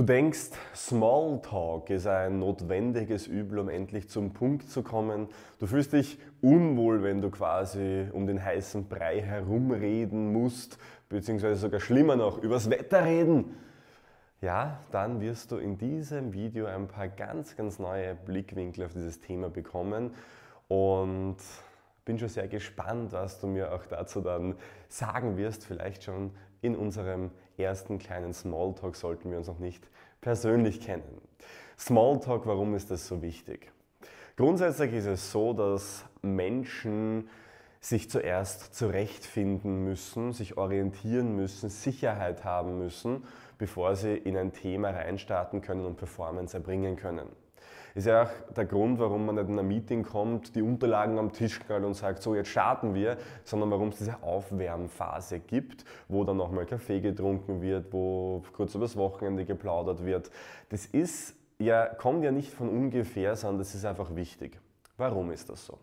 Du denkst, Smalltalk ist ein notwendiges Übel, um endlich zum Punkt zu kommen. Du fühlst dich unwohl, wenn du quasi um den heißen Brei herumreden musst, beziehungsweise sogar schlimmer noch, übers Wetter reden. Ja, dann wirst du in diesem Video ein paar ganz, ganz neue Blickwinkel auf dieses Thema bekommen und bin schon sehr gespannt, was du mir auch dazu dann sagen wirst. Vielleicht schon in unserem ersten kleinen Smalltalk sollten wir uns noch nicht persönlich kennen. Smalltalk, warum ist das so wichtig? Grundsätzlich ist es so, dass Menschen sich zuerst zurechtfinden müssen, sich orientieren müssen, Sicherheit haben müssen, bevor sie in ein Thema reinstarten können und Performance erbringen können. Ist ja auch der Grund, warum man nicht in ein Meeting kommt, die Unterlagen am Tisch knallt und sagt, so jetzt starten wir, sondern warum es diese Aufwärmphase gibt, wo dann nochmal Kaffee getrunken wird, wo kurz übers Wochenende geplaudert wird. Das ist ja, kommt ja nicht von ungefähr, sondern das ist einfach wichtig. Warum ist das so?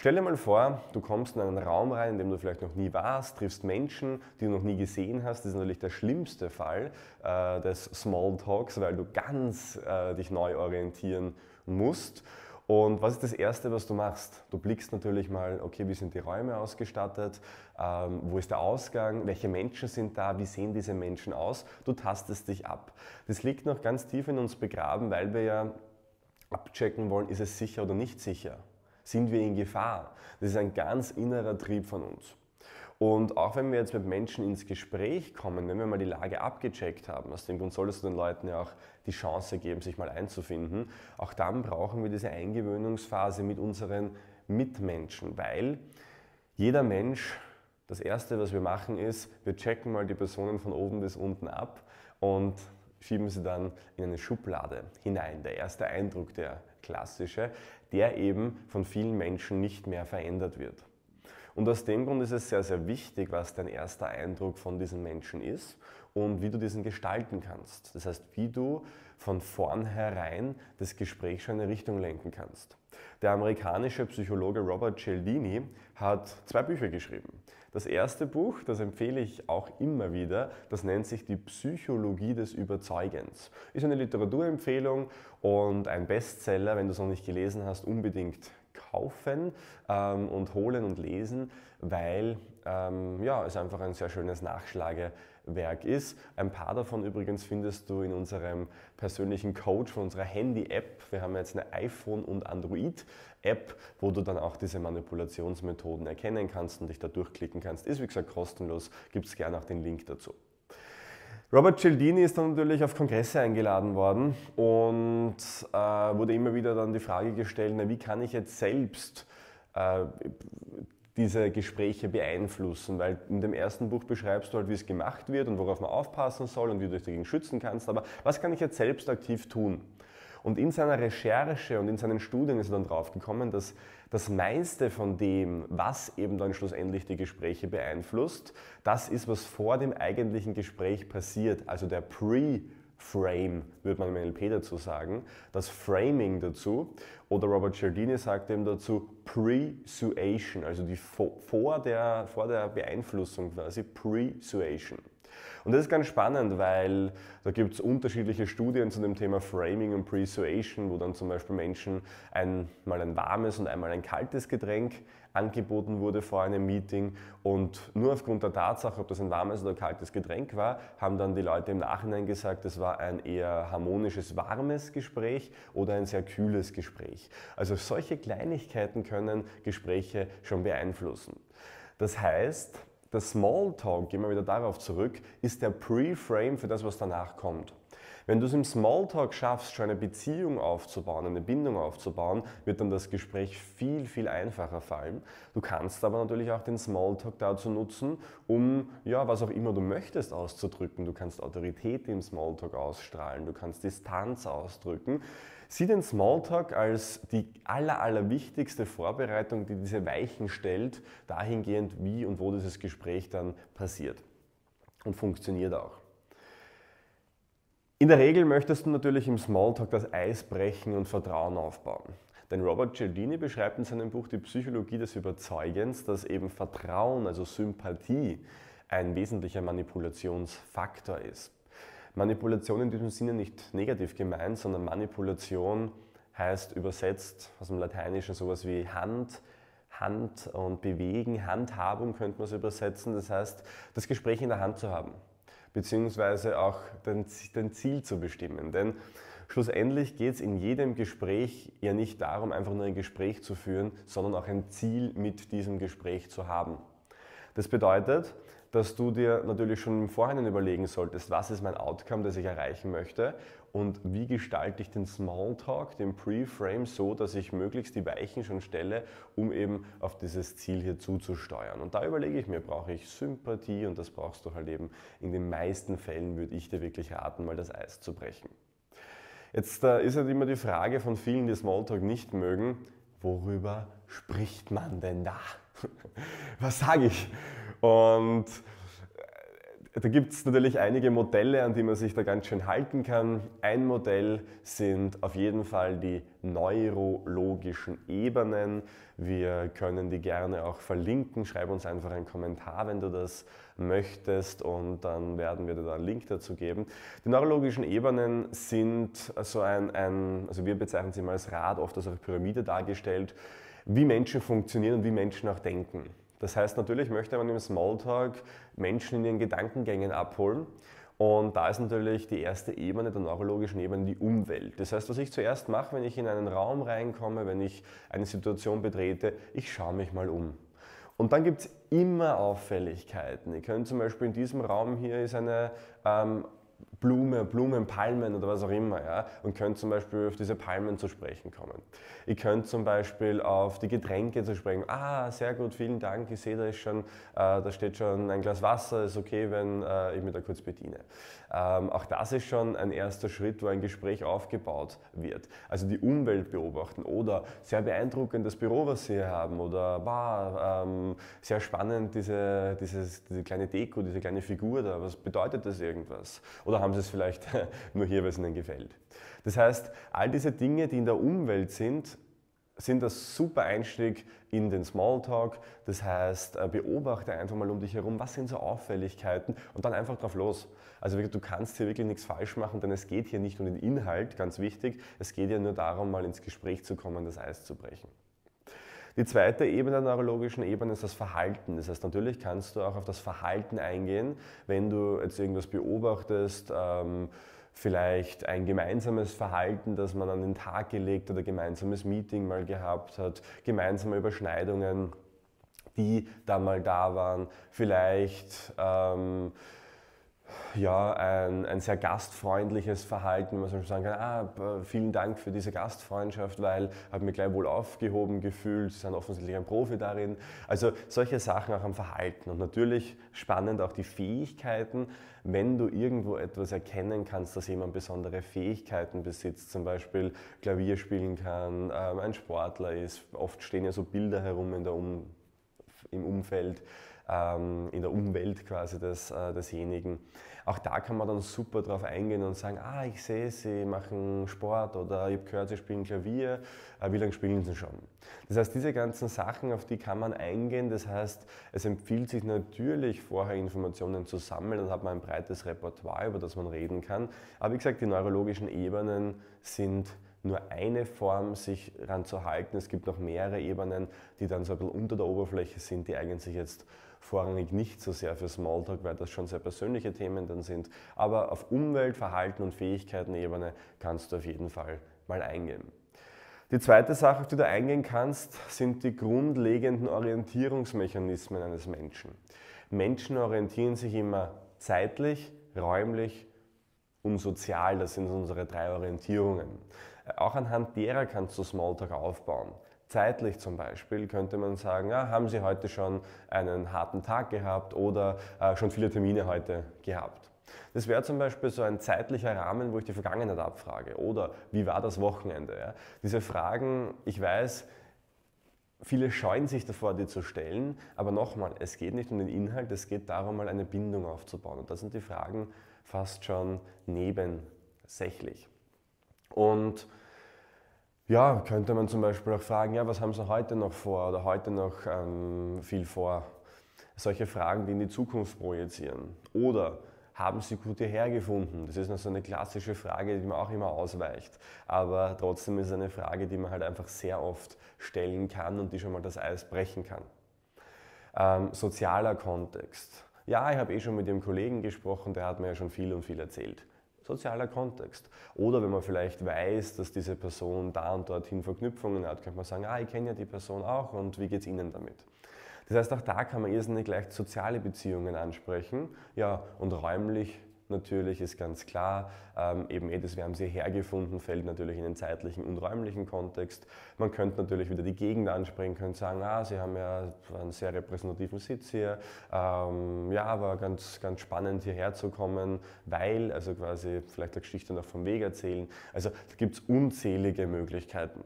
Stell dir mal vor, du kommst in einen Raum rein, in dem du vielleicht noch nie warst, triffst Menschen, die du noch nie gesehen hast. Das ist natürlich der schlimmste Fall äh, des Smalltalks, weil du ganz äh, dich neu orientieren musst. Und was ist das Erste, was du machst? Du blickst natürlich mal, okay, wie sind die Räume ausgestattet, ähm, wo ist der Ausgang, welche Menschen sind da, wie sehen diese Menschen aus? Du tastest dich ab. Das liegt noch ganz tief in uns begraben, weil wir ja abchecken wollen, ist es sicher oder nicht sicher sind wir in Gefahr. Das ist ein ganz innerer Trieb von uns. Und auch wenn wir jetzt mit Menschen ins Gespräch kommen, wenn wir mal die Lage abgecheckt haben, aus dem Grund solltest du den Leuten ja auch die Chance geben, sich mal einzufinden, auch dann brauchen wir diese Eingewöhnungsphase mit unseren Mitmenschen, weil jeder Mensch, das Erste, was wir machen, ist, wir checken mal die Personen von oben bis unten ab und schieben sie dann in eine Schublade hinein. Der erste Eindruck, der klassische der eben von vielen Menschen nicht mehr verändert wird. Und aus dem Grund ist es sehr, sehr wichtig, was dein erster Eindruck von diesen Menschen ist und wie du diesen gestalten kannst. Das heißt, wie du von vornherein das Gespräch schon in eine Richtung lenken kannst. Der amerikanische Psychologe Robert Cialdini hat zwei Bücher geschrieben. Das erste Buch, das empfehle ich auch immer wieder, das nennt sich Die Psychologie des Überzeugens. Ist eine Literaturempfehlung und ein Bestseller, wenn du es noch nicht gelesen hast, unbedingt kaufen ähm, und holen und lesen, weil ähm, ja, es einfach ein sehr schönes Nachschlagewerk Werk ist. Ein paar davon übrigens findest du in unserem persönlichen Coach von unserer Handy-App. Wir haben jetzt eine iPhone- und Android-App, wo du dann auch diese Manipulationsmethoden erkennen kannst und dich da durchklicken kannst. Ist wie gesagt kostenlos, gibt es gerne auch den Link dazu. Robert Cialdini ist dann natürlich auf Kongresse eingeladen worden und äh, wurde immer wieder dann die Frage gestellt, na, wie kann ich jetzt selbst äh, diese Gespräche beeinflussen? Weil in dem ersten Buch beschreibst du halt, wie es gemacht wird und worauf man aufpassen soll und wie du dich dagegen schützen kannst. Aber was kann ich jetzt selbst aktiv tun? Und in seiner Recherche und in seinen Studien ist er dann draufgekommen, dass das meiste von dem, was eben dann schlussendlich die Gespräche beeinflusst, das ist, was vor dem eigentlichen Gespräch passiert, also der Pre- Frame, würde man im NLP dazu sagen, das Framing dazu. Oder Robert Cialdini sagt eben dazu Presuasion, also die vor der, vor der Beeinflussung quasi Presuasion. Und das ist ganz spannend, weil da gibt es unterschiedliche Studien zu dem Thema Framing und Persuasion, wo dann zum Beispiel Menschen einmal ein warmes und einmal ein kaltes Getränk angeboten wurde vor einem Meeting und nur aufgrund der Tatsache, ob das ein warmes oder kaltes Getränk war, haben dann die Leute im Nachhinein gesagt, es war ein eher harmonisches, warmes Gespräch oder ein sehr kühles Gespräch. Also solche Kleinigkeiten können Gespräche schon beeinflussen. Das heißt, das Smalltalk, gehen wir wieder darauf zurück, ist der Pre-Frame für das, was danach kommt. Wenn du es im Smalltalk schaffst, schon eine Beziehung aufzubauen, eine Bindung aufzubauen, wird dann das Gespräch viel, viel einfacher fallen. Du kannst aber natürlich auch den Smalltalk dazu nutzen, um ja, was auch immer du möchtest auszudrücken. Du kannst Autorität im Smalltalk ausstrahlen, du kannst Distanz ausdrücken. Sieh den Smalltalk als die aller, aller wichtigste Vorbereitung, die diese Weichen stellt, dahingehend, wie und wo dieses Gespräch dann passiert und funktioniert auch. In der Regel möchtest du natürlich im Smalltalk das Eis brechen und Vertrauen aufbauen. Denn Robert Cialdini beschreibt in seinem Buch Die Psychologie des Überzeugens, dass eben Vertrauen, also Sympathie, ein wesentlicher Manipulationsfaktor ist. Manipulation in diesem Sinne nicht negativ gemeint, sondern Manipulation heißt übersetzt aus dem Lateinischen sowas wie Hand, Hand und Bewegen, Handhabung könnte man es übersetzen. Das heißt, das Gespräch in der Hand zu haben, beziehungsweise auch den, Ziel zu bestimmen. Denn schlussendlich geht es in jedem Gespräch ja nicht darum, einfach nur ein Gespräch zu führen, sondern auch ein Ziel mit diesem Gespräch zu haben. Das bedeutet, dass du dir natürlich schon im Vorhinein überlegen solltest, was ist mein Outcome, das ich erreichen möchte und wie gestalte ich den Smalltalk, den Pre-Frame so, dass ich möglichst die Weichen schon stelle, um eben auf dieses Ziel hier zuzusteuern. Und da überlege ich mir, brauche ich Sympathie und das brauchst du halt eben in den meisten Fällen, würde ich dir wirklich raten, mal das Eis zu brechen. Jetzt äh, ist halt immer die Frage von vielen, die Smalltalk nicht mögen, worüber spricht man denn da? Was sage ich? Und äh, da gibt es natürlich einige Modelle, an die man sich da ganz schön halten kann. Ein Modell sind auf jeden Fall die neurologischen Ebenen. Wir können die gerne auch verlinken. Schreib uns einfach einen Kommentar, wenn du das möchtest, und dann werden wir dir da einen Link dazu geben. Die neurologischen Ebenen sind so ein, ein, also wir bezeichnen sie mal als Rad, oft als eine Pyramide dargestellt, wie Menschen funktionieren und wie Menschen auch denken. Das heißt, natürlich möchte man im Smalltalk Menschen in ihren Gedankengängen abholen. Und da ist natürlich die erste Ebene der neurologischen Ebene die Umwelt. Das heißt, was ich zuerst mache, wenn ich in einen Raum reinkomme, wenn ich eine Situation betrete, ich schaue mich mal um. Und dann gibt es immer Auffälligkeiten. Ihr könnt zum Beispiel in diesem Raum hier ist eine ähm, Blume, Palmen oder was auch immer, ja, und könnt zum Beispiel auf diese Palmen zu sprechen kommen. Ihr könnt zum Beispiel auf die Getränke zu sprechen. Ah, sehr gut, vielen Dank. Ich sehe, da ist schon, äh, da steht schon ein Glas Wasser. Ist okay, wenn äh, ich mich da kurz bediene. Ähm, auch das ist schon ein erster Schritt, wo ein Gespräch aufgebaut wird. Also die Umwelt beobachten oder sehr beeindruckendes Büro, was Sie hier haben oder wow, ähm, sehr spannend diese, dieses, diese kleine Deko, diese kleine Figur da. Was bedeutet das irgendwas? Oder haben haben sie es vielleicht nur hier, weil es ihnen gefällt. Das heißt, all diese Dinge, die in der Umwelt sind, sind das super Einstieg in den Smalltalk. Das heißt, äh, beobachte einfach mal um dich herum, was sind so Auffälligkeiten und dann einfach drauf los. Also du kannst hier wirklich nichts falsch machen, denn es geht hier nicht um den Inhalt, ganz wichtig. Es geht ja nur darum, mal ins Gespräch zu kommen, das Eis zu brechen. Die zweite Ebene der neurologischen Ebene ist das Verhalten. Das heißt, natürlich kannst du auch auf das Verhalten eingehen, wenn du jetzt irgendwas beobachtest. Ähm, vielleicht ein gemeinsames Verhalten, das man an den Tag gelegt oder gemeinsames Meeting mal gehabt hat, gemeinsame Überschneidungen, die da mal da waren, vielleicht ähm, ja, ein, ein sehr gastfreundliches Verhalten, wenn man so sagen kann, ah, vielen Dank für diese Gastfreundschaft, weil habe mich gleich wohl aufgehoben gefühlt, sie sind offensichtlich ein Profi darin. Also solche Sachen auch am Verhalten und natürlich spannend auch die Fähigkeiten, wenn du irgendwo etwas erkennen kannst, dass jemand besondere Fähigkeiten besitzt, zum Beispiel Klavier spielen kann, ähm, ein Sportler ist, oft stehen ja so Bilder herum in der um, im Umfeld ähm, in der Umwelt quasi des, äh, desjenigen. Auch da kann man dann super drauf eingehen und sagen, ah, ich sehe, sie machen Sport oder ich habe gehört, sie spielen Klavier, äh, wie lange spielen sie schon? Das heißt, diese ganzen Sachen, auf die kann man eingehen. Das heißt, es empfiehlt sich natürlich, vorher Informationen zu sammeln, dann hat man ein breites Repertoire, über das man reden kann. Aber wie gesagt, die neurologischen Ebenen sind nur eine Form, sich ranzuhalten. Es gibt noch mehrere Ebenen, die dann so ein bisschen unter der Oberfläche sind, die eigentlich jetzt vorrangig nicht so sehr für Smalltalk, weil das schon sehr persönliche Themen dann sind. Aber auf Umwelt, Verhalten und Fähigkeitenebene kannst du auf jeden Fall mal eingehen. Die zweite Sache, auf die du eingehen kannst, sind die grundlegenden Orientierungsmechanismen eines Menschen. Menschen orientieren sich immer zeitlich, räumlich und sozial. Das sind unsere drei Orientierungen. Äh, auch anhand derer kannst du Smalltalk aufbauen. Zeitlich zum Beispiel könnte man sagen, ah, haben Sie heute schon einen harten Tag gehabt oder äh, schon viele Termine heute gehabt. Das wäre zum Beispiel so ein zeitlicher Rahmen, wo ich die Vergangenheit abfrage. Oder wie war das Wochenende? Ja? Diese Fragen, ich weiß, viele scheuen sich davor, die zu stellen, aber nochmal, es geht nicht um den Inhalt, es geht darum, mal eine Bindung aufzubauen. Und da sind die Fragen fast schon nebensächlich. Und ja, könnte man zum Beispiel auch fragen, ja, was haben Sie heute noch vor oder heute noch ähm, viel vor? Solche Fragen, die in die Zukunft projizieren. Oder haben Sie gut hierher gefunden? Das ist noch so eine klassische Frage, die man auch immer ausweicht. Aber trotzdem ist es eine Frage, die man halt einfach sehr oft stellen kann und die schon mal das Eis brechen kann. Ähm, sozialer Kontext. Ja, ich habe eh schon mit dem Kollegen gesprochen, der hat mir ja schon viel und viel erzählt sozialer Kontext. Oder wenn man vielleicht weiß, dass diese Person da und dorthin Verknüpfungen hat, könnte man sagen, ah, ich kenne ja die Person auch und wie geht es Ihnen damit? Das heißt, auch da kann man irrsinnig leicht soziale Beziehungen ansprechen ja, und räumlich natürlich, ist ganz klar. Ähm, eben eh, das, wir haben sie hergefunden, fällt natürlich in den zeitlichen und räumlichen Kontext. Man könnte natürlich wieder die Gegend ansprechen, könnte sagen, ah, sie haben ja einen sehr repräsentativen Sitz hier. Ähm, ja, war ganz, ganz spannend hierher zu kommen, weil, also quasi vielleicht eine Geschichte noch vom Weg erzählen. Also da gibt es unzählige Möglichkeiten.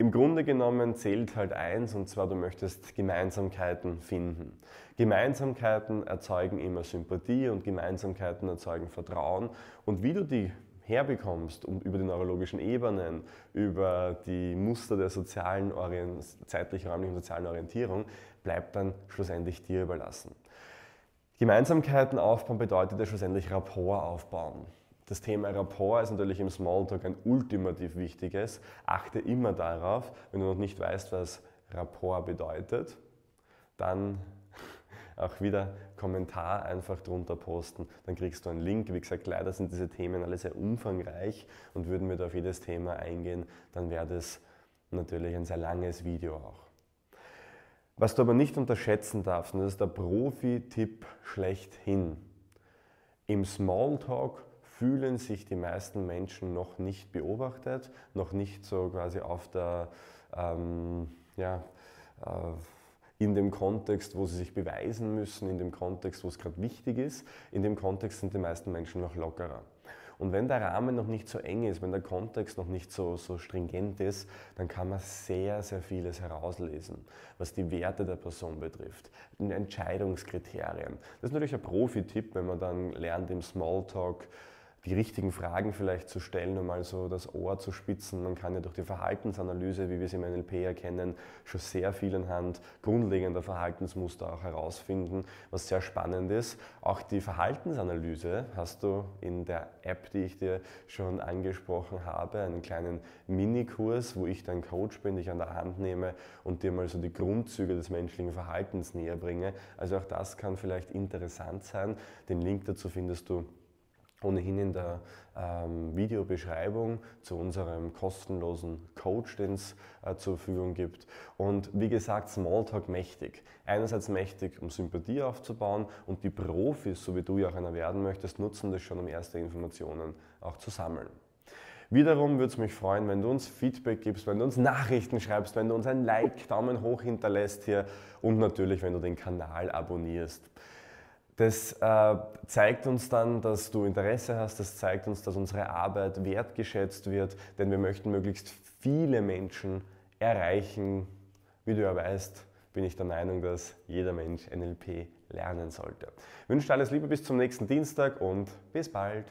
Im Grunde genommen zählt halt eins, und zwar du möchtest Gemeinsamkeiten finden. Gemeinsamkeiten erzeugen immer Sympathie und Gemeinsamkeiten erzeugen Vertrauen. Und wie du die herbekommst und über die neurologischen Ebenen, über die Muster der sozialen zeitlich-räumlichen sozialen Orientierung, bleibt dann schlussendlich dir überlassen. Gemeinsamkeiten aufbauen bedeutet ja schlussendlich Rapport aufbauen. Das Thema Rapport ist natürlich im Smalltalk ein ultimativ wichtiges. Achte immer darauf, wenn du noch nicht weißt, was Rapport bedeutet, dann auch wieder Kommentar einfach drunter posten. Dann kriegst du einen Link. Wie gesagt, leider sind diese Themen alle sehr umfangreich und würden wir da auf jedes Thema eingehen, dann wäre das natürlich ein sehr langes Video auch. Was du aber nicht unterschätzen darfst, und das ist der Profi-Tipp schlechthin. Im Smalltalk fühlen sich die meisten Menschen noch nicht beobachtet, noch nicht so quasi auf der, ähm, ja, äh, in dem Kontext, wo sie sich beweisen müssen, in dem Kontext, wo es gerade wichtig ist, in dem Kontext sind die meisten Menschen noch lockerer. Und wenn der Rahmen noch nicht so eng ist, wenn der Kontext noch nicht so, so stringent ist, dann kann man sehr, sehr vieles herauslesen, was die Werte der Person betrifft, Entscheidungskriterien. Das ist natürlich ein Profi-Tipp, wenn man dann lernt im Smalltalk, die richtigen Fragen vielleicht zu stellen, um mal so das Ohr zu spitzen. Man kann ja durch die Verhaltensanalyse, wie wir sie im NLP erkennen, schon sehr viel anhand grundlegender Verhaltensmuster auch herausfinden, was sehr spannend ist. Auch die Verhaltensanalyse hast du in der App, die ich dir schon angesprochen habe, einen kleinen Minikurs, wo ich dein Coach bin, dich an der Hand nehme und dir mal so die Grundzüge des menschlichen Verhaltens näher bringe. Also auch das kann vielleicht interessant sein. Den Link dazu findest du ohnehin in der ähm, Videobeschreibung zu unserem kostenlosen Coach, den es äh, zur Verfügung gibt. Und wie gesagt, Smalltalk mächtig. Einerseits mächtig, um Sympathie aufzubauen und die Profis, so wie du ja auch einer werden möchtest, nutzen das schon, um erste Informationen auch zu sammeln. Wiederum würde es mich freuen, wenn du uns Feedback gibst, wenn du uns Nachrichten schreibst, wenn du uns ein Like, Daumen hoch hinterlässt hier und natürlich, wenn du den Kanal abonnierst. Das äh, zeigt uns dann, dass du Interesse hast, das zeigt uns, dass unsere Arbeit wertgeschätzt wird, denn wir möchten möglichst viele Menschen erreichen. Wie du ja weißt, bin ich der Meinung, dass jeder Mensch NLP lernen sollte. Ich wünsche dir alles Liebe bis zum nächsten Dienstag und bis bald.